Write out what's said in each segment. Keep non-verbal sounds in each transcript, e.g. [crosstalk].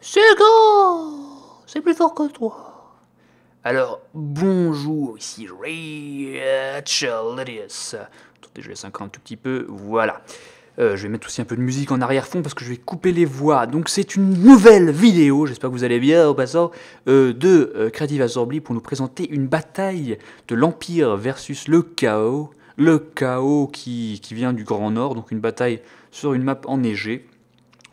C'est Second C'est plus fort que toi. Alors, bonjour, ici Ray Attendez, je vais s'incarner un tout petit peu. Voilà. Euh, je vais mettre aussi un peu de musique en arrière-fond parce que je vais couper les voix. Donc c'est une nouvelle vidéo, j'espère que vous allez bien au passant, euh, de euh, Creative Assembly pour nous présenter une bataille de l'Empire versus le Chaos. Le Chaos qui, qui vient du Grand Nord, donc une bataille sur une map enneigée.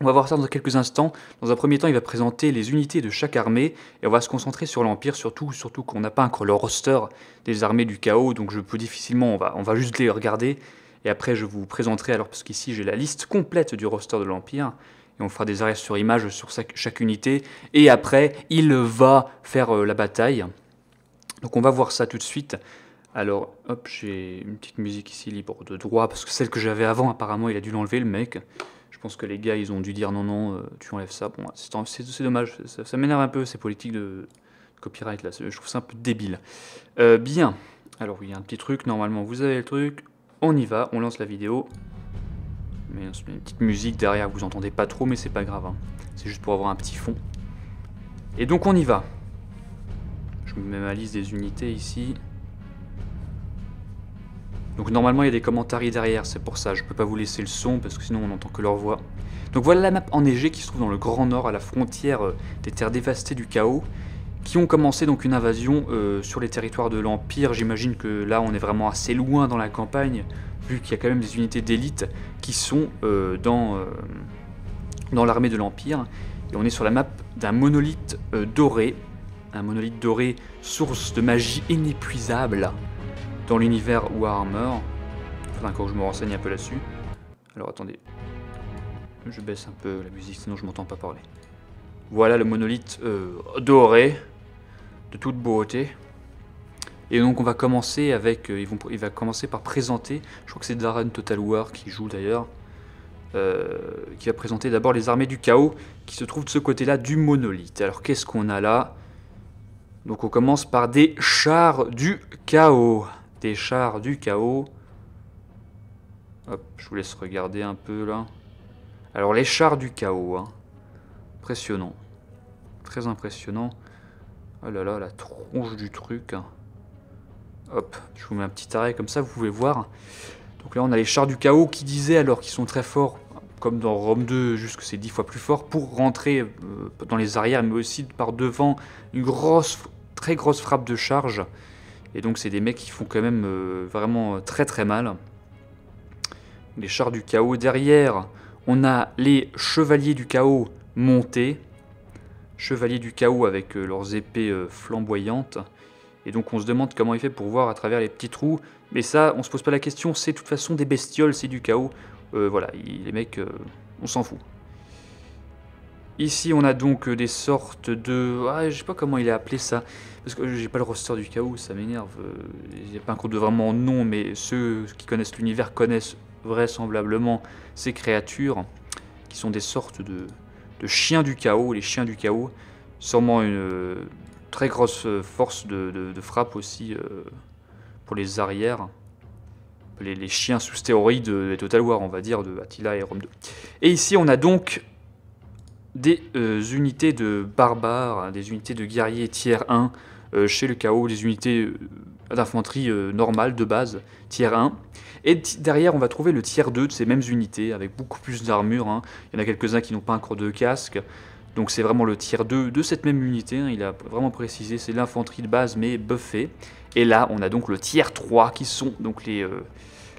On va voir ça dans quelques instants. Dans un premier temps, il va présenter les unités de chaque armée et on va se concentrer sur l'Empire, surtout, surtout qu'on n'a pas encore le roster des armées du chaos, donc je peux difficilement, on va, on va juste les regarder. Et après, je vous présenterai, alors parce qu'ici j'ai la liste complète du roster de l'Empire, et on fera des arrêts sur image sur chaque unité. Et après, il va faire euh, la bataille. Donc on va voir ça tout de suite. Alors, hop, j'ai une petite musique ici libre de droit, parce que celle que j'avais avant, apparemment, il a dû l'enlever, le mec. Je pense que les gars, ils ont dû dire non, non, euh, tu enlèves ça. Bon, c'est dommage, ça, m'énerve un peu ces politiques de copyright là, je trouve ça un peu débile. Euh, bien, alors il y a un petit truc, normalement vous avez le truc, on y va, on lance la vidéo. Mais une petite musique derrière, vous entendez pas trop, mais c'est pas grave, hein. c'est juste pour avoir un petit fond. Et donc on y va. Je me mets ma liste des unités ici. Donc normalement il y a des commentaires derrière, c'est pour ça, je peux pas vous laisser le son parce que sinon on n'entend que leur voix. Donc voilà la map enneigée qui se trouve dans le Grand Nord, à la frontière euh, des terres dévastées du chaos, qui ont commencé donc une invasion euh, sur les territoires de l'Empire. J'imagine que là on est vraiment assez loin dans la campagne, vu qu'il y a quand même des unités d'élite qui sont euh, dans, dans l'armée de l'Empire. Et on est sur la map d'un monolithe doré, un monolithe doré source de magie inépuisable dans l'univers Warhammer. Enfin quand je me renseigne un peu là-dessus. Alors attendez, je baisse un peu la musique, sinon je m'entends pas parler. Voilà le monolithe euh, doré, de toute beauté. Et donc on va commencer avec, euh, vont, il va commencer par présenter, je crois que c'est Darren Total War qui joue d'ailleurs, euh, qui va présenter d'abord les armées du chaos qui se trouvent de ce côté-là du monolithe. Alors qu'est-ce qu'on a là Donc on commence par des chars du chaos des chars du chaos. Hop, je vous laisse regarder un peu là. Alors les chars du chaos, hein. impressionnant. Très impressionnant. Oh là là, la tronche du truc. Hein. Hop, je vous mets un petit arrêt comme ça, vous pouvez voir. Donc là, on a les chars du chaos qui disaient, alors qu'ils sont très forts, comme dans Rome 2, juste que c'est 10 fois plus fort, pour rentrer euh, dans les arrières, mais aussi par devant, une grosse, très grosse frappe de charge. Et donc c'est des mecs qui font quand même euh, vraiment euh, très très mal. Les chars du chaos. Derrière, on a les chevaliers du chaos montés. Chevaliers du chaos avec euh, leurs épées flamboyantes. Et donc on se demande comment il fait pour voir à travers les petits trous. Mais ça, on se pose pas la question, c'est de toute façon des bestioles, c'est du chaos. voilà, les mecs, on s'en fout. Ici, on a donc euh, des sortes de... Ah, je sais pas comment il est appelé ça. Parce que j'ai pas le roster du chaos, ça m'énerve. Euh, il n'y a pas un compte de vraiment nom, mais ceux qui connaissent l'univers connaissent vraisemblablement ces créatures, qui sont des sortes de, chiens du chaos, les chiens du chaos. Sûrement une euh, très grosse force de, frappe aussi pour les arrières. Les, les, chiens sous stéroïdes de Total War, on va dire, de Attila et Rome 2. Et ici, on a donc des euh, unités de barbares, hein, des unités de guerriers tiers 1 euh, chez le chaos, des unités euh, d'infanterie normale de base tiers 1. Et derrière, on va trouver le tiers 2 de ces mêmes unités avec beaucoup plus d'armure. Hein. Il y en a quelques-uns qui n'ont pas encore de casque. Donc c'est vraiment le tiers 2 de cette même unité, hein. il a vraiment précisé, c'est l'infanterie de base mais buffée. Et là, on a donc le tiers 3 qui sont donc les,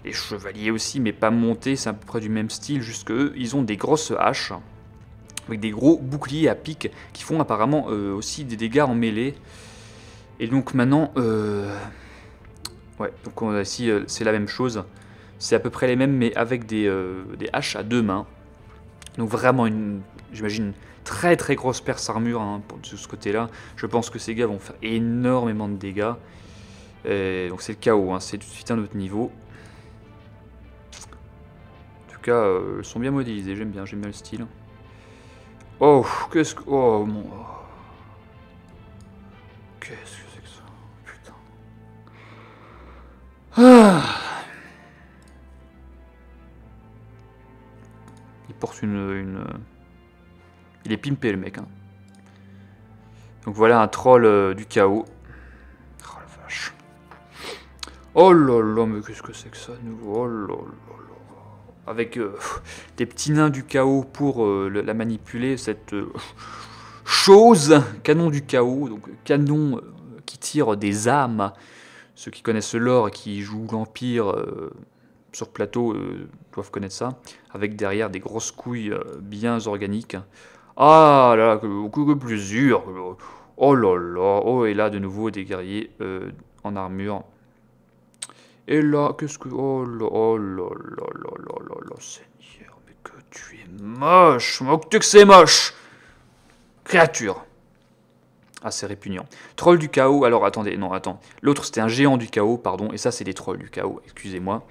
les chevaliers aussi, mais pas montés, c'est à peu près du même style, jusque eux, ils ont des grosses haches avec des gros boucliers à pic qui font apparemment euh, aussi des dégâts en mêlée. Et donc maintenant, euh, ouais, donc on a ici euh, c'est la même chose. C'est à peu près les mêmes, mais avec des, des haches à deux mains. Donc vraiment une, j'imagine, très très grosse perce armure hein, de ce côté-là. Je pense que ces gars vont faire énormément de dégâts. donc c'est le chaos, hein, c'est tout de suite un autre niveau. En tout cas, ils sont bien modélisés, j'aime bien, j'aime bien le style. Oh, qu'est-ce que... Oh, mon... Qu'est-ce que c'est que ça Putain. Ah. Il porte une, une... Il est pimpé, le mec. Hein. Donc voilà un troll euh, du chaos. Oh la vache. Oh là mais qu'est-ce que c'est que ça, nouveau Oh là avec euh, des petits nains du chaos pour euh, la manipuler, cette euh, chose, canon du chaos, donc canon qui tire des âmes. Ceux qui connaissent l'or et qui jouent l'Empire sur plateau doivent connaître ça, avec derrière des grosses couilles bien organiques. Ah là, que, dur Oh là là Oh, et là de nouveau des guerriers en armure et là, qu'est-ce que... Oh là, oh là, oh là, oh là, là, là, là, Seigneur, mais que tu es moche moque tu que c'est moche Créature ah, c'est répugnant. Troll du chaos, alors attendez, non, attends. L'autre, c'était un géant du chaos, pardon, et ça, c'est des trolls du chaos, excusez-moi.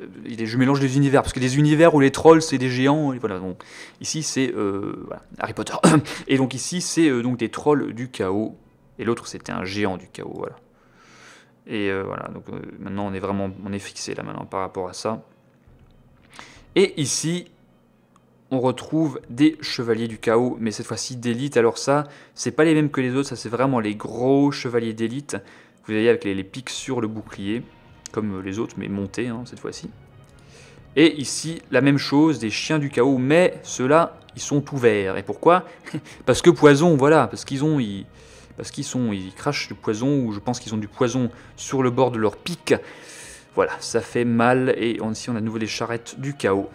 Euh, je mélange les univers, parce que des univers où les trolls, c'est des géants, et voilà, donc, Ici, c'est euh, Harry Potter. [coughs] Et donc ici, c'est euh, donc des trolls du chaos, et l'autre, c'était un géant du chaos, voilà. Et euh, voilà, donc euh, maintenant on est vraiment on est fixé là maintenant par rapport à ça. Et ici, on retrouve des chevaliers du chaos, mais cette fois-ci d'élite. Alors ça, c'est pas les mêmes que les autres, ça c'est vraiment les gros chevaliers d'élite. Vous voyez avec les, piques pics sur le bouclier, comme les autres, mais montés hein, cette fois-ci. Et ici, la même chose, des chiens du chaos, mais ceux-là, ils sont ouverts. Et pourquoi [laughs] Parce que poison, voilà, parce qu'ils ont, ils, parce qu'ils sont, ils crachent du poison, ou je pense qu'ils ont du poison sur le bord de leur pic. Voilà, ça fait mal, et ici on a de nouveau les charrettes du chaos.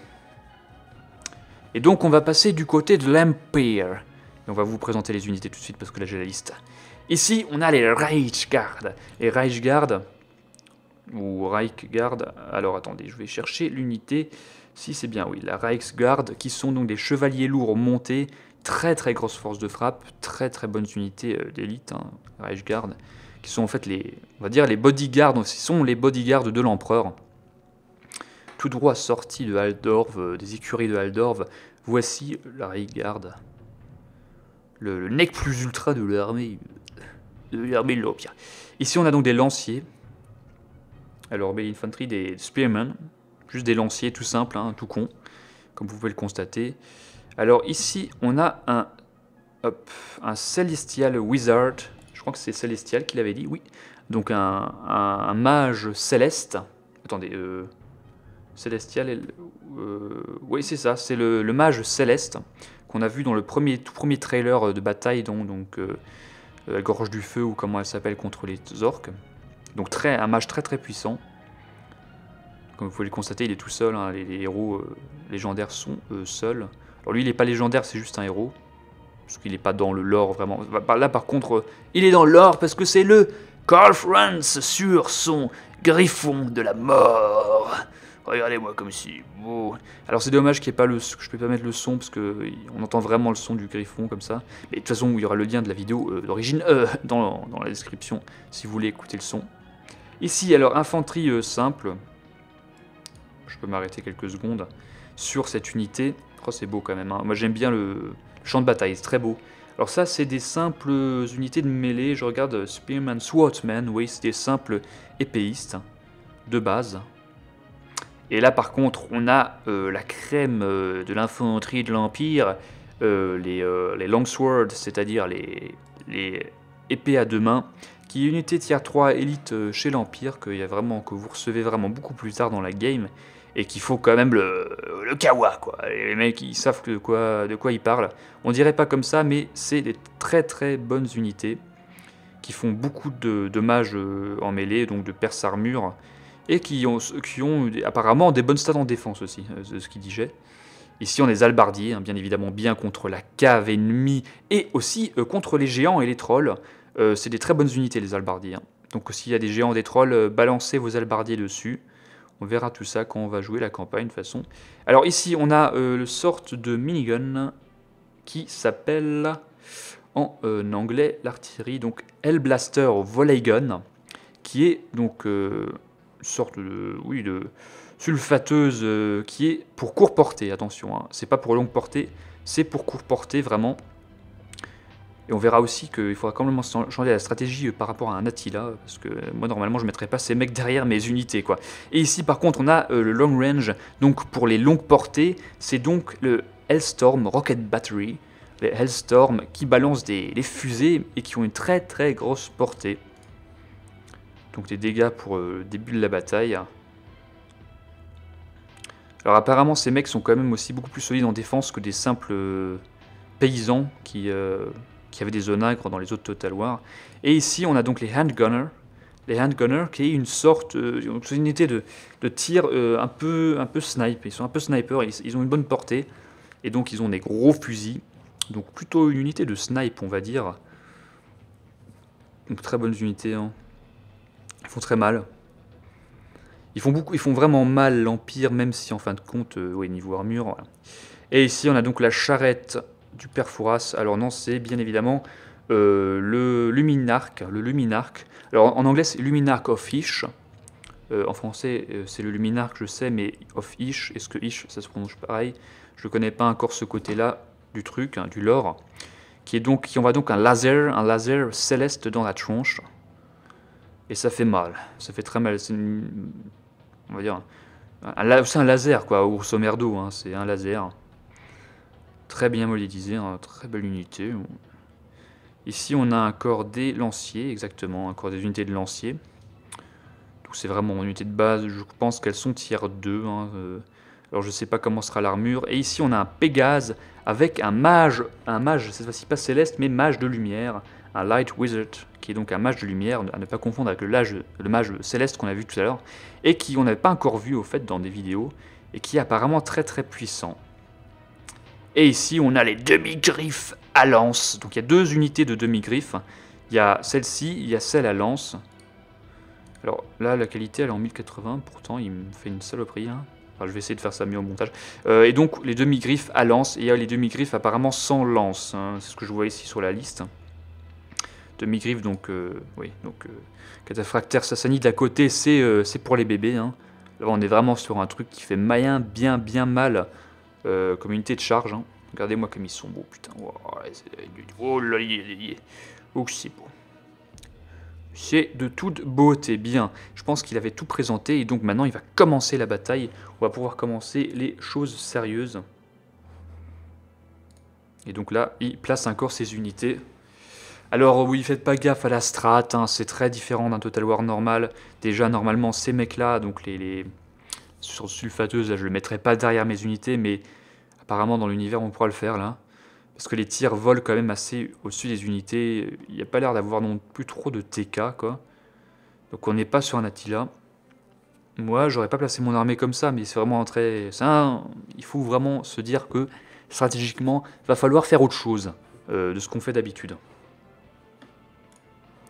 Et donc on va passer du côté de l'Empire. on va vous présenter les unités tout de suite, parce que là j'ai la liste. Ici, on a les Reich Guard. Les Reich ou Reich alors attendez, je vais chercher l'unité, si c'est bien, oui, la Reichsguard, qui sont donc des chevaliers lourds montés très très grosse force de frappe, très très bonnes unités euh, d'élite, hein, Reich qui sont en fait les, on va dire les bodyguards, sont les bodyguards de l'empereur. Tout droit sorti de Haldorv, euh, des écuries de Haldorv. voici la Reich le, le nec plus ultra de l'armée de l'armée de Ici on a donc des lanciers, alors Bell Infantry des Spearmen, juste des lanciers tout simples, hein, tout con, comme vous pouvez le constater. Alors ici, on a un, Celestial Wizard. Je crois que c'est Celestial qui l'avait dit, oui. Donc un, mage céleste. Attendez, euh, Celestial... Euh, oui, c'est ça, c'est le, mage céleste qu'on a vu dans le premier, tout premier trailer de bataille, donc euh, la Gorge du Feu, ou comment elle s'appelle, contre les orques. Donc très, un mage très très puissant. Comme vous pouvez le constater, il est tout seul, hein. les, héros légendaires sont seuls. Alors lui, il n'est pas légendaire, c'est juste un héros. Parce qu'il n'est pas dans le lore vraiment. Bah, bah, là, par contre, euh, il est dans le lore parce que c'est le Carl Franz sur son griffon de la mort. Regardez-moi comme si beau. Alors c'est dommage qu'il pas le, que je ne peux pas mettre le son parce que euh, on entend vraiment le son du griffon comme ça. Mais de toute façon, il y aura le lien de la vidéo euh, d'origine [laughs] dans, la description si vous voulez écouter le son. Ici, alors infanterie simple. Je peux m'arrêter quelques secondes sur cette unité. Oh, c'est beau quand même. Hein. Moi, j'aime bien le champ de bataille, c'est très beau. Alors ça, c'est des simples unités de mêlée. Je regarde euh, Spearman, Swatman, oui, c'est des simples épéistes de base. Et là, par contre, on a euh, la crème euh, de l'infanterie de l'Empire, les, les Longswords, c'est-à-dire les, épées à deux mains, qui est une unité tier 3 élite chez l'Empire que vous recevez vraiment beaucoup plus tard dans la game et qu'il faut quand même le, le kawa, quoi. Les mecs, ils savent de quoi, de quoi ils parlent. On dirait pas comme ça, mais c'est des très très bonnes unités qui font beaucoup de dommages euh, en mêlée, donc de perce armure, et qui ont, qui ont apparemment des bonnes stats en défense aussi, euh, ce qu'il disait. Ici, on a les albardiers, hein, bien évidemment, bien contre la cave ennemie, et aussi euh, contre les géants et les trolls. c'est des très bonnes unités, les albardiers. Hein. Donc s'il y a des géants, des trolls, balancez vos albardiers dessus. On verra tout ça quand on va jouer la campagne façon. Alors ici, on a une euh, sorte de minigun qui s'appelle en euh, anglais l'artillerie, donc Hellblaster Volley Gun, qui est donc euh, une sorte de, oui, de sulfateuse qui est pour court portée, attention, hein, c'est pas pour longue portée, c'est pour court portée vraiment. Et on verra aussi qu'il faudra quand même changer la stratégie euh, par rapport à un Attila, euh, parce que euh, moi normalement je ne mettrais pas ces mecs derrière mes unités. quoi. Et ici par contre on a le long range, donc pour les longues portées, c'est donc le Hellstorm Rocket Battery, les Hellstorm qui balancent des fusées et qui ont une très très grosse portée. Donc des dégâts pour le début de la bataille. Alors apparemment ces mecs sont quand même aussi beaucoup plus solides en défense que des simples paysans qui qui avait des onagres dans les autres Total War. Et ici, on a donc les handgunners, les handgunners qui est une sorte, euh, une unité de, tir euh, un peu, un peu snipe. Ils sont un peu snipers, ils, ont une bonne portée et donc ils ont des gros fusils. Donc plutôt une unité de snipe, on va dire. Donc très bonnes unités. Hein. Ils font très mal. Ils font, beaucoup, ils font vraiment mal l'Empire, même si en fin de compte, euh, oui, niveau armure. Et ici, on a donc la charrette du perforas, Alors non, c'est bien évidemment euh, le luminarc Le luminarc, Alors en anglais, c'est luminarque of Ish. Euh, en français, euh, c'est le luminarc, je sais, mais of Ish, est-ce que Ish, ça se prononce pareil Je ne connais pas encore ce côté-là du truc, hein, du lore. Qui est donc, qui envoie donc un laser, un laser céleste dans la tronche. Et ça fait mal. Ça fait très mal. C'est on va dire, c'est un laser, quoi, ou d'eau, hein, c'est un laser. Très bien modélisé, hein, très belle unité. Ici, on a un corps des lanciers, exactement, un corps des unités de lanciers. Donc c'est vraiment mon unité de base, je pense qu'elles sont tiers 2. Hein, euh. alors je ne sais pas comment sera l'armure. Et ici, on a un Pégase avec un mage, un mage, cette fois-ci pas céleste, mais mage de lumière. Un Light Wizard, qui est donc un mage de lumière, à ne pas confondre avec le, le mage céleste qu'on a vu tout à l'heure, et qui on n'avait pas encore vu au fait dans des vidéos, et qui est apparemment très très puissant. Et ici, on a les demi-griffes à lance. Donc il y a deux unités de demi-griffes. Il y a celle-ci, il y a celle à lance. Alors là, la qualité, elle est en 1080. Pourtant, il me fait une saloperie. Hein. Enfin, je vais essayer de faire ça mieux au montage. Euh, et donc, les demi-griffes à lance. Et il y a les demi-griffes apparemment sans lance. Hein. C'est ce que je vois ici sur la liste. Demi-griffes, donc... Euh, oui, donc... Euh, sassanide à côté, c'est euh, pour les bébés. Hein. Là, on est vraiment sur un truc qui fait mal, bien, bien mal. Euh, comme de charge. Hein. Regardez-moi comme ils sont beaux, putain. Oh, c'est beau. C'est de toute beauté, bien. Je pense qu'il avait tout présenté et donc maintenant il va commencer la bataille. On va pouvoir commencer les choses sérieuses. Et donc là, il place encore ses unités. Alors oui, faites pas gaffe à la strat, hein. c'est très différent d'un Total War normal. Déjà, normalement, ces mecs-là, donc les, sur sulfateuse, je le mettrai pas derrière mes unités, mais apparemment dans l'univers on pourra le faire là. Parce que les tirs volent quand même assez au-dessus des unités. Il n'y a pas l'air d'avoir non plus trop de TK quoi. Donc on n'est pas sur un Attila. Moi j'aurais pas placé mon armée comme ça, mais c'est vraiment un très... Il faut vraiment se dire que stratégiquement il va falloir faire autre chose euh, de ce qu'on fait d'habitude.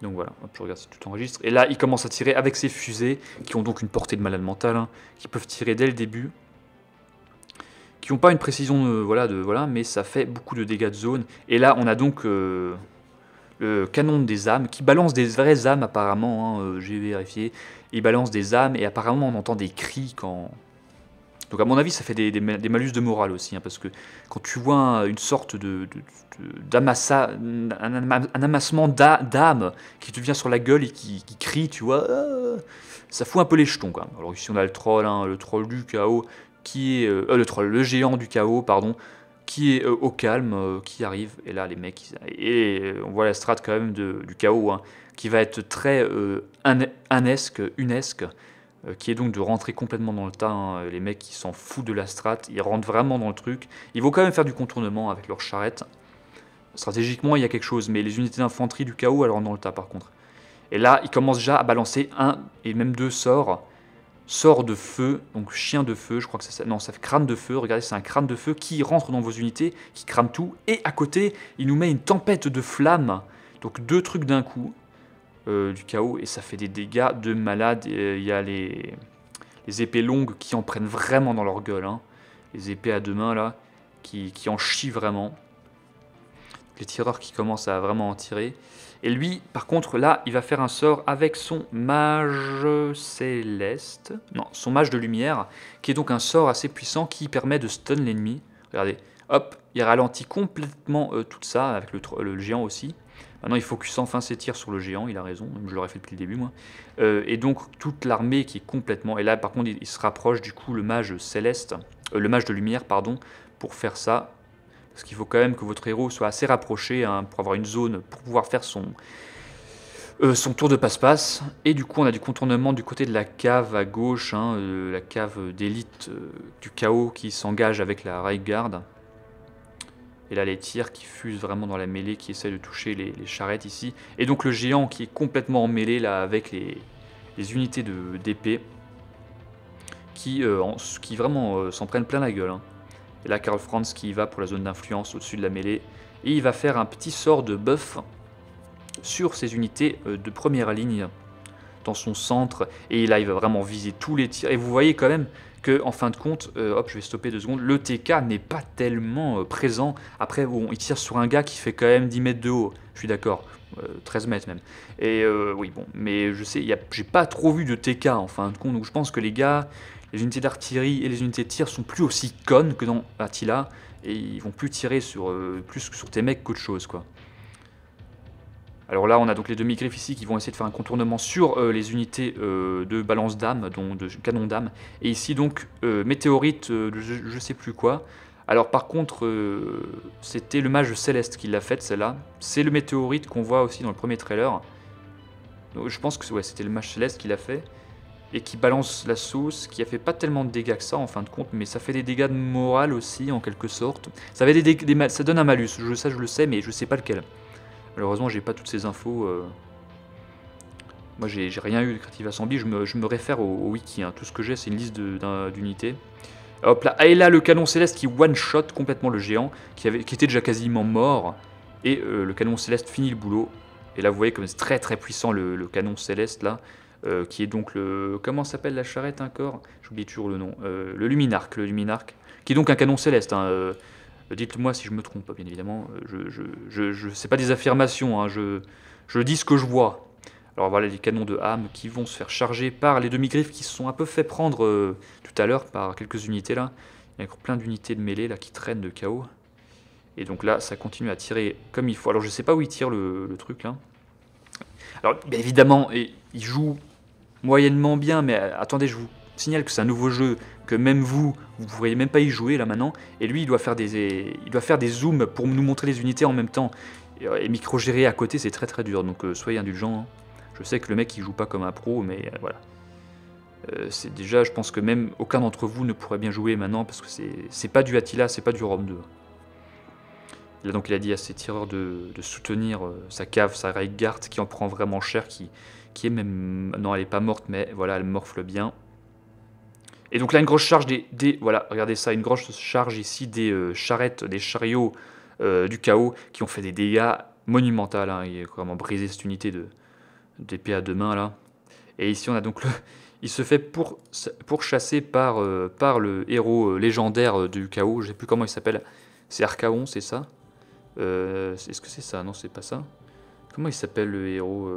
Donc voilà, je regarde si tout enregistre. Et là, il commence à tirer avec ses fusées, qui ont donc une portée de malade mental, hein, qui peuvent tirer dès le début, qui n'ont pas une précision, voilà, de, voilà, mais ça fait beaucoup de dégâts de zone. Et là, on a donc euh, le canon des âmes, qui balance des vraies âmes apparemment, hein, euh, j'ai vérifié, il balance des âmes, et apparemment on entend des cris quand, donc à mon avis, ça fait des, malus de morale aussi, hein, parce que quand tu vois une sorte de, un, amassement d'âme qui te vient sur la gueule et qui, crie, tu vois, euh, ça fout un peu les jetons Alors ici on a le troll, hein, le troll du chaos, qui est euh, euh, le troll, le géant du chaos, pardon, qui est au calme, qui arrive, et là les mecs, et on voit la strate quand même du chaos, hein, qui va être très unesque, unesque, euh, qui est donc de rentrer complètement dans le tas. Hein. Euh, les mecs, ils s'en foutent de la strat, ils rentrent vraiment dans le truc. Ils vont quand même faire du contournement avec leur charrette, Stratégiquement, il y a quelque chose, mais les unités d'infanterie du chaos, elles rentrent dans le tas par contre. Et là, ils commencent déjà à balancer un et même deux sorts. Sort de feu, donc chien de feu, je crois que ça Non, ça fait crâne de feu, regardez, c'est un crâne de feu qui rentre dans vos unités, qui crame tout. Et à côté, il nous met une tempête de flammes. Donc deux trucs d'un coup. Euh, du chaos et ça fait des dégâts de malade. Euh, il y a les, épées longues qui en prennent vraiment dans leur gueule. Hein. Les épées à deux mains là, qui, qui en chient vraiment. Les tireurs qui commencent à vraiment en tirer. Et lui, par contre, là, il va faire un sort avec son mage céleste. Non, son mage de lumière, qui est donc un sort assez puissant qui permet de stun l'ennemi. Regardez, hop, il ralentit complètement euh, tout ça, avec le géant aussi. Maintenant, ah il focus enfin ses tirs sur le géant, il a raison, je l'aurais fait depuis le début, moi. Euh, et donc, toute l'armée qui est complètement... Et là, par contre, il, se rapproche, du coup, le mage céleste, euh, le mage de lumière, pardon, pour faire ça. Parce qu'il faut quand même que votre héros soit assez rapproché hein, pour avoir une zone, pour pouvoir faire son... Euh, son tour de passe-passe. Et du coup, on a du contournement du côté de la cave à gauche, hein, la cave d'élite du chaos qui s'engage avec la raid Guard. Et là, les tirs qui fusent vraiment dans la mêlée, qui essayent de toucher les, charrettes ici. Et donc le géant qui est complètement emmêlé là avec les, unités d'épée qui, euh, qui vraiment euh, s'en prennent plein la gueule. Hein. Et là, Karl Franz qui va pour la zone d'influence au-dessus de la mêlée. Et il va faire un petit sort de buff sur ses unités euh, de première ligne dans son centre. Et là, il va vraiment viser tous les tirs. Et vous voyez quand même, que en fin de compte, euh, hop, je vais stopper deux secondes, le TK n'est pas tellement euh, présent. Après, bon, il tire sur un gars qui fait quand même 10 mètres de haut, je suis d'accord, 13 euh, mètres même. Et oui, bon, mais je sais, j'ai pas trop vu de TK en fin de compte, donc je pense que les gars, les unités d'artillerie et les unités de tir sont plus aussi connes que dans Attila, et ils vont plus tirer sur, plus sur tes mecs qu'autre chose, quoi. Alors là, on a donc les demi-griffes ici qui vont essayer de faire un contournement sur euh, les unités euh, de balance d'âme, donc de canon d'âme. Et ici, donc, euh, météorite, je, sais plus quoi. Alors par contre, c'était le mage céleste qui l'a fait, celle-là. C'est le météorite qu'on voit aussi dans le premier trailer. je pense que c'était le mage céleste qui l'a fait. Et qui balance la sauce, qui a fait pas tellement de dégâts que ça en fin de compte, mais ça fait des dégâts de morale aussi en quelque sorte. Ça, ça donne un malus, je, ça je le sais, mais je sais pas lequel. Malheureusement, j'ai pas toutes ces infos. Euh. Moi, j'ai rien eu de Creative Assembly. Je me, réfère au, wiki. Hein. Tout ce que j'ai, c'est une liste d'unités. Hop là, et là, le canon céleste qui one-shot complètement le géant, qui, avait, qui était déjà quasiment mort. Et euh, le canon céleste finit le boulot. Et là, vous voyez comme c'est très très puissant le, canon céleste là. Euh, qui est donc le. Comment s'appelle la charrette encore J'oublie toujours le nom. le Luminarque, le Luminarque, qui est donc un canon céleste. Hein, euh, dites-moi si je me trompe, hein, bien évidemment. Euh, je, je, pas des affirmations, hein, je, dis ce que je vois. Alors voilà les canons de âme qui vont se faire charger par les demi-griffes qui se sont un peu fait prendre euh, tout à l'heure par quelques unités là. Il y a encore plein d'unités de mêlée là qui traînent de chaos. Et donc là, ça continue à tirer comme il faut. Alors je sais pas où il tire le, truc là. Alors bien évidemment, il joue moyennement bien, mais attendez, je vous signale que c'est un nouveau jeu même vous, vous pourriez même pas y jouer là maintenant, et lui il doit faire des, il doit faire des zooms pour nous montrer les unités en même temps, et, micro-gérer à côté c'est très très dur, donc euh, soyez indulgents, hein. je sais que le mec il joue pas comme un pro, mais euh, voilà. Euh, c'est déjà, je pense que même aucun d'entre vous ne pourrait bien jouer maintenant, parce que c'est pas du Attila, c'est pas du Rome 2. Là donc il a dit à ses tireurs de, soutenir sa cave, sa Reigart, qui en prend vraiment cher, qui, qui est même... Non, elle est pas morte, mais voilà, elle morfle bien. Et donc là, une grosse charge des, voilà, regardez ça, une grosse charge ici des euh, charrettes, des chariots euh, du chaos qui ont fait des dégâts monumentaux. Hein. Il a vraiment brisé cette unité de d'épée à deux mains là. Et ici, on a donc le, [laughs] il se fait pour pourchasser par euh, par le héros légendaire du chaos. Je sais plus comment il s'appelle. C'est Archaon, c'est ça Est-ce que c'est ça Non, c'est pas ça. Comment il s'appelle le héros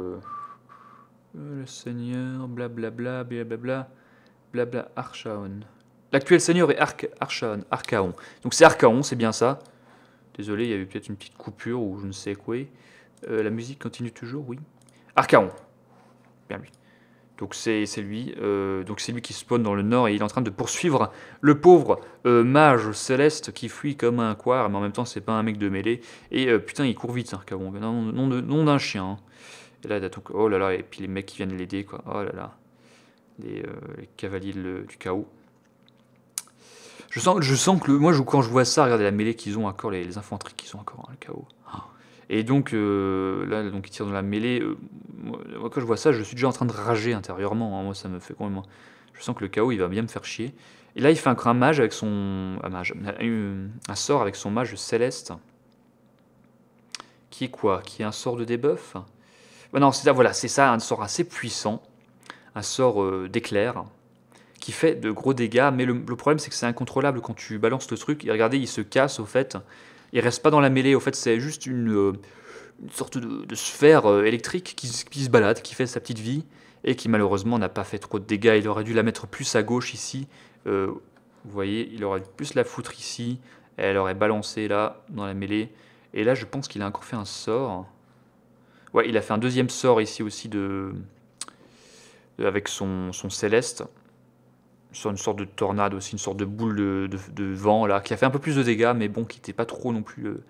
Le Seigneur, blablabla, blablabla blabla Archaon. L'actuel seigneur est Arc Archaon, Archaon. Donc c'est Archaon, c'est bien ça. Désolé, il y a eu peut-être une petite coupure ou je ne sais quoi. Euh, la musique continue toujours, oui. Archaon. Bien lui. Donc c'est lui, euh, donc c'est lui qui spawn dans le nord et il est en train de poursuivre le pauvre euh, mage céleste qui fuit comme un couard, mais en même temps c'est pas un mec de mêlée. Et putain il court vite, hein, Archaon, Non nom, nom d'un chien. Hein. Et là donc oh là là et puis les mecs qui viennent l'aider quoi, oh là là. Euh, les, cavaliers du chaos. Je sens, je sens que moi, quand je vois ça, regardez la mêlée qu'ils ont encore, les, infanteries qu'ils ont encore, hein, le chaos. Et donc, euh, là, donc, ils tirent dans la mêlée. Euh, moi, quand je vois ça, je suis déjà en train de rager intérieurement. Hein, moi, ça me fait quand même. Je sens que le chaos, il va bien me faire chier. Et là, il fait un, un mage avec son. Un, mage, un sort avec son mage céleste. Qui est quoi Qui est un sort de debuff bah Non, c'est ça, voilà, c'est ça, un sort assez puissant un sort euh, d'éclair qui fait de gros dégâts, mais le, problème c'est que c'est incontrôlable quand tu balances le truc. Et regardez, il se casse au fait, il reste pas dans la mêlée, au fait, c'est juste une, euh, sorte de, sphère euh, électrique qui, se balade, qui fait sa petite vie et qui malheureusement n'a pas fait trop de dégâts. Il aurait dû la mettre plus à gauche ici. vous voyez, il aurait dû plus la foutre ici. elle aurait balancé là, dans la mêlée. Et là, je pense qu'il a encore fait un sort. Ouais, il a fait un deuxième sort ici aussi de, avec son, son céleste sur une sorte de tornade aussi, une sorte de boule de, de, vent là, qui a fait un peu plus de dégâts, mais bon, qui n'était pas trop non plus. Euh,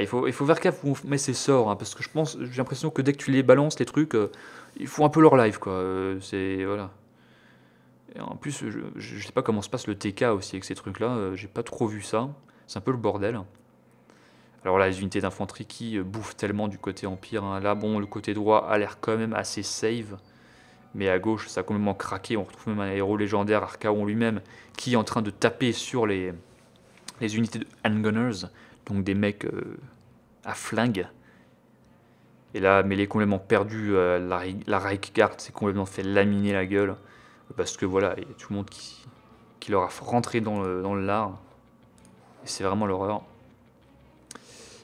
il faut, il faut faire gaffe où on met ses sorts, hein, parce que je pense, j'ai l'impression que dès que tu les balances, les trucs, euh, ils font un peu leur live, quoi. Euh, c'est voilà. en plus, je, je, sais pas comment se passe le TK aussi avec ces trucs-là. j'ai pas trop vu ça. C'est un peu le bordel. Alors là, les unités d'infanterie qui bouffent tellement du côté empire. Hein, là, bon, le côté droit a l'air quand même assez safe mais à gauche, ça a complètement craqué. On retrouve même un héros légendaire, Arkaon lui-même, qui est en train de taper sur les, les unités de handgunners, donc des mecs euh, à flingue. Et là, il est complètement perdu. Euh, la, la Reichgard s'est complètement fait laminer la gueule. Parce que voilà, il y a tout le monde qui, qui leur a rentré dans le, dans le lard. Et c'est vraiment l'horreur.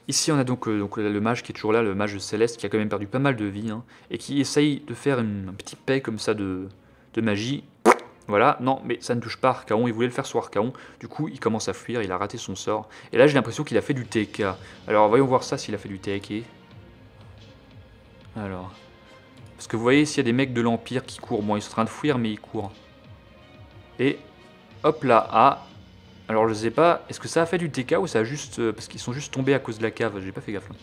Ici, on a donc, euh, le mage qui est toujours là, le mage céleste, qui a quand même perdu pas mal de vie, hein, et qui essaye de faire une, petite paix comme ça de, magie. Voilà, non, mais ça ne touche pas Arcaon, il voulait le faire sur Arcaon, du coup il commence à fuir, il a raté son sort. Et là j'ai l'impression qu'il a fait du TK. Alors voyons voir ça s'il a fait du TK. Alors. Parce que vous voyez, s'il y a des mecs de l'Empire qui courent, bon ils sont en train de fuir mais ils courent. Et hop là, ah, alors je sais pas, est-ce que ça a fait du TK ou ça a juste... Euh, parce qu'ils sont juste tombés à cause de la cave, j'ai pas fait gaffe. Là.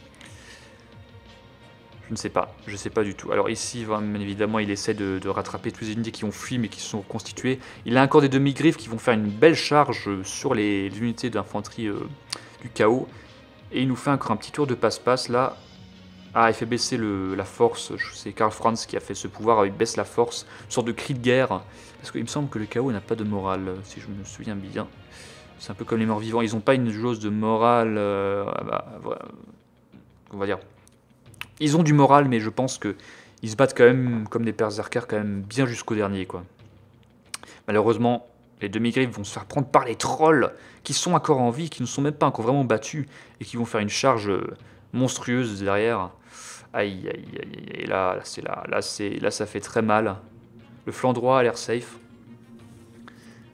Je ne sais pas, je sais pas du tout. Alors ici, évidemment, il essaie de, rattraper tous les unités qui ont fui mais qui se sont reconstituées. Il a encore des demi-griffes qui vont faire une belle charge sur les, unités d'infanterie euh, du chaos. Et il nous fait encore un petit tour de passe-passe là. Ah, il fait baisser la force. C'est Karl Franz qui a fait ce pouvoir. Il baisse la force. Une sorte de cri de guerre. Parce qu'il me semble que le chaos n'a pas de morale, si je me souviens bien c'est un peu comme les morts vivants, ils n'ont pas une chose de morale. Euh, on va dire. Ils ont du moral, mais je pense que ils se battent quand même comme des berserkers, quand même bien jusqu'au dernier. quoi. Malheureusement, les demi-griffes vont se faire prendre par les trolls qui sont encore en vie, qui ne sont même pas encore vraiment battus et qui vont faire une charge euh, monstrueuse derrière. Aïe, aïe, aïe, aïe. Et là, c'est là, là, ça fait très mal. Le flanc droit a l'air safe.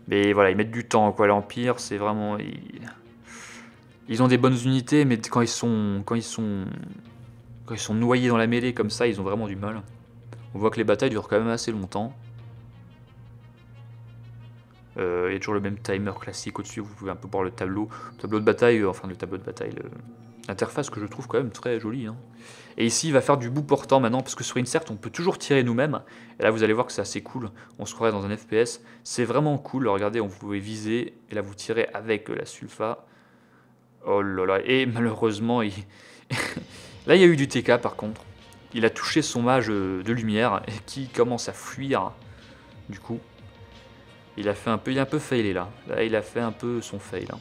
Mais voilà, ils mettent du temps, quoi. L'Empire, c'est vraiment. Ils... ont des bonnes unités, mais quand ils sont. Quand ils sont. Quand ils sont noyés dans la mêlée comme ça, ils ont vraiment du mal. On voit que les batailles durent quand même assez longtemps. Euh, il y a toujours le même timer classique au-dessus, vous pouvez un peu voir le tableau. Le tableau de bataille, euh, enfin le tableau de bataille, l'interface que je trouve quand même très jolie. Hein. Et ici, il va faire du bout portant maintenant, parce que sur Insert, on peut toujours tirer nous-mêmes. Et là, vous allez voir que c'est assez cool. On se croirait dans un FPS. C'est vraiment cool. Regardez, on pouvait viser. Et là, vous tirez avec euh, la sulfa. Oh là là. Et malheureusement, il... [laughs] là, il y a eu du TK par contre. Il a touché son mage euh, de lumière [laughs] qui commence à fuir. Du coup, il a fait un peu, il a un peu failé là. Là, il a fait un peu son fail. Hein.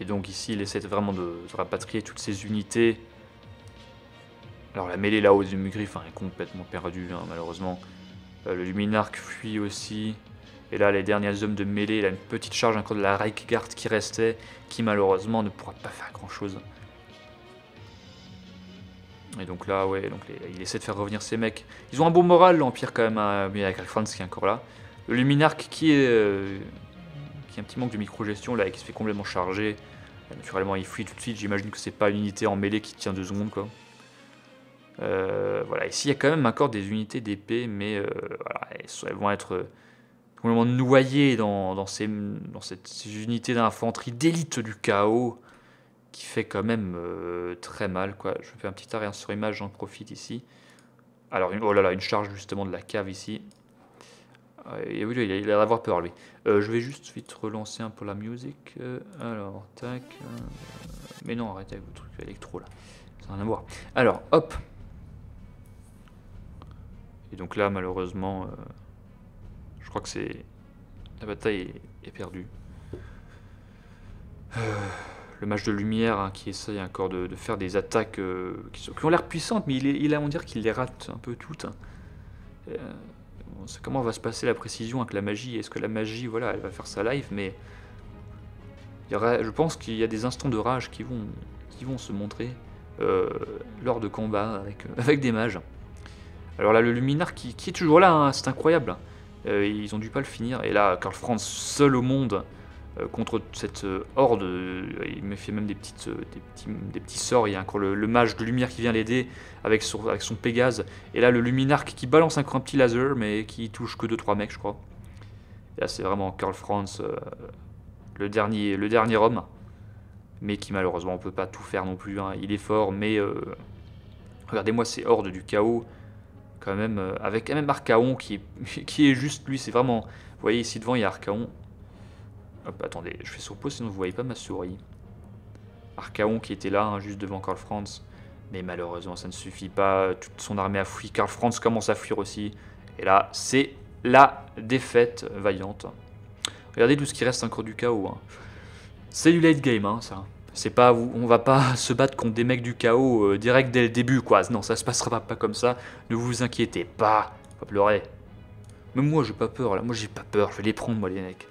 Et donc ici, il essaie vraiment de, rapatrier toutes ses unités. Alors la mêlée là-haut du Mugriff est complètement perdue, hein, malheureusement. Euh, le Luminarque fuit aussi. Et là, les dernières hommes de mêlée, il a une petite charge encore de la Reichgard qui restait, qui malheureusement ne pourra pas faire grand-chose. Et donc là, ouais, donc il essaie de faire revenir ses mecs. Ils ont un bon moral, l'Empire, quand même, mais avec France qui est encore là. Le Luminarque qui est... Euh, y a un petit manque de micro gestion là et qui se fait complètement charger. Naturellement, il fuit tout de suite. J'imagine que c'est pas une unité en mêlée qui tient deux secondes, quoi. Euh, voilà. Ici, il y a quand même encore des unités d'épée, mais euh, elles, vont être euh, complètement noyées dans, dans, ces, cette, unités d'infanterie d'élite du chaos qui fait quand même très mal, quoi. Je fais un petit arrêt sur image, j'en profite ici. Alors, oh là là, une charge justement de la cave ici il, a l'air d'avoir peur lui. Euh, je vais juste vite relancer un peu la musique. Euh, alors, tac. Euh, mais non, arrêtez avec vos trucs électro là. Ça n'a rien à Alors, hop. Et donc là, malheureusement, je crois que c'est. La bataille est, perdue. le match de lumière hein, qui essaye encore de, faire des attaques qui, ont l'air puissantes, mais il, est, il a, on qu'il les rate un peu toutes. Hein. euh comment va se passer la précision avec la magie Est-ce que la magie, voilà, elle va faire sa live, mais je pense qu'il y a des instants de rage qui vont, qui vont se montrer euh, lors de combats euh, [laughs] avec, des mages. Alors là, le Luminar qui, est toujours là, hein, c'est incroyable. Euh, ils ont dû pas le finir. Et là, Karl Franz, seul au monde, euh, contre cette euh, horde. Euh, il me fait même des, petits, des sorts. Il y a encore le, mage de lumière qui vient l'aider avec son, avec son Pégase. Et là, le Luminarque qui balance un petit laser, mais qui touche que 2-3 mecs, je crois. là, c'est vraiment Carl Franz, le, dernier, le dernier homme. Mais qui, malheureusement, on peut pas tout faire non plus. Hein. Il est fort, mais. Regardez-moi ces hordes du chaos. Quand même, avec même Archaon qui est, [laughs] qui est juste lui, c'est vraiment. Vous voyez ici devant, il y a Archaon, attendez, je fais sur pause sinon vous voyez pas ma souris. Arcaon qui était là, hein, juste devant Karl Franz. Mais malheureusement, ça ne suffit pas. Toute son armée a fui. Karl Franz commence à fuir aussi. Et là, c'est la défaite vaillante. Regardez tout ce qui reste encore du chaos. Hein. C'est du late game, hein, ça. C'est pas, on va pas [laughs] se battre contre des mecs du chaos euh, direct dès le début, quoi. Non, ça se passera pas comme ça. Ne vous inquiétez pas. Pas pleurer. Mais moi, j'ai pas peur, là. Moi, j'ai pas peur. Je vais les prendre, moi, les mecs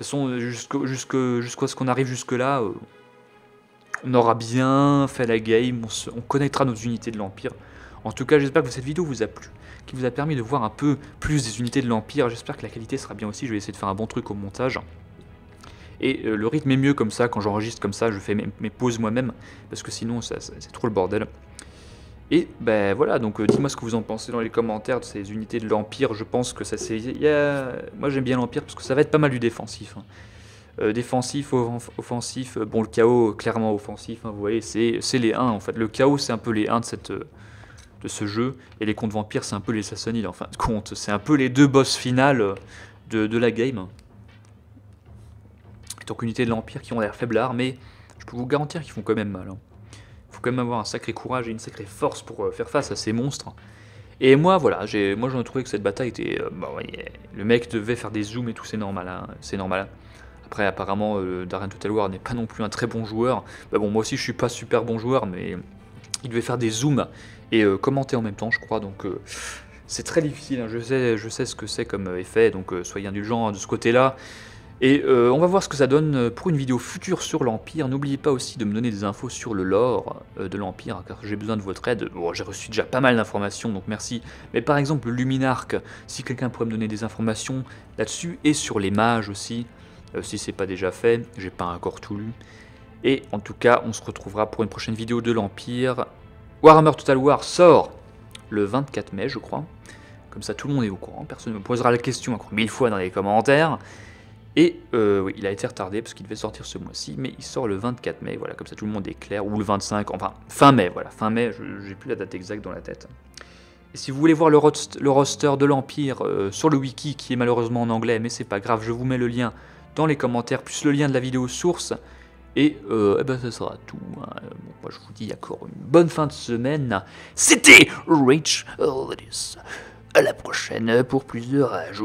toute façon, euh, jusqu'à ce qu'on arrive jusque-là, euh, on aura bien fait la game, on, connaîtra nos unités de l'Empire. En tout cas, j'espère que cette vidéo vous a plu, qui vous a permis de voir un peu plus des unités de l'Empire. J'espère que la qualité sera bien aussi, je vais essayer de faire un bon truc au montage. Et euh, le rythme est mieux comme ça, quand j'enregistre comme ça, je fais mes, pauses moi-même, parce que sinon, c'est trop le bordel. Et ben voilà, donc euh, dites-moi ce que vous en pensez dans les commentaires de ces unités de l'Empire. Je pense que ça c'est. Moi j'aime bien l'Empire parce que ça va être pas mal du défensif. Hein. Euh, défensif, offensif, euh, bon le chaos clairement offensif, hein, vous voyez, c'est les 1 en fait. Le chaos c'est un peu les 1 de, cette, de ce jeu, et les contes vampires c'est un peu les Sassanides en fin de compte. C'est un peu les deux boss finales de, la game. Donc unités de l'Empire qui ont l'air faibles mais je peux vous garantir qu'ils font quand même mal. Hein faut quand même avoir un sacré courage et une sacrée force pour euh, faire face à ces monstres. Et moi, voilà, j'ai, moi j'en ai trouvé que cette bataille était, euh, bah le mec devait faire des zooms et tout, c'est normal, hein, c'est normal. Après, apparemment, euh, Darren Total War n'est pas non plus un très bon joueur. Bah bon, moi aussi, je suis pas super bon joueur, mais il devait faire des zooms et commenter en même temps, je crois. Donc, c'est très difficile. Hein. Je sais, je sais ce que c'est comme effet, donc soyez indulgents hein, de ce côté-là. Et euh, on va voir ce que ça donne euh, pour une vidéo future sur l'Empire. N'oubliez pas aussi de me donner des infos sur le lore euh, de l'Empire, hein, car j'ai besoin de votre aide. Bon, j'ai reçu déjà pas mal d'informations, donc merci. Mais par exemple, le Luminarque, si quelqu'un pourrait me donner des informations là-dessus, et sur les mages aussi, si c'est pas déjà fait, j'ai pas encore tout lu. Et en tout cas, on se retrouvera pour une prochaine vidéo de l'Empire. Warhammer Total War sort le 24 mai, je crois. Comme ça, tout le monde est au courant. Personne ne me posera la question encore mille fois dans les commentaires. Et euh, oui, il a été retardé parce qu'il devait sortir ce mois-ci, mais il sort le 24 mai, voilà, comme ça tout le monde est clair, ou le 25, enfin fin mai, voilà, fin mai, j'ai plus la date exacte dans la tête. Et si vous voulez voir le, roster de l'Empire euh, sur le wiki, qui est malheureusement en anglais, mais c'est pas grave, je vous mets le lien dans les commentaires, plus le lien de la vidéo source, et euh, eh ben, ça sera tout. Hein. Bon, moi je vous dis encore une bonne fin de semaine. C'était Rich Ladies. À la prochaine pour plus de rage.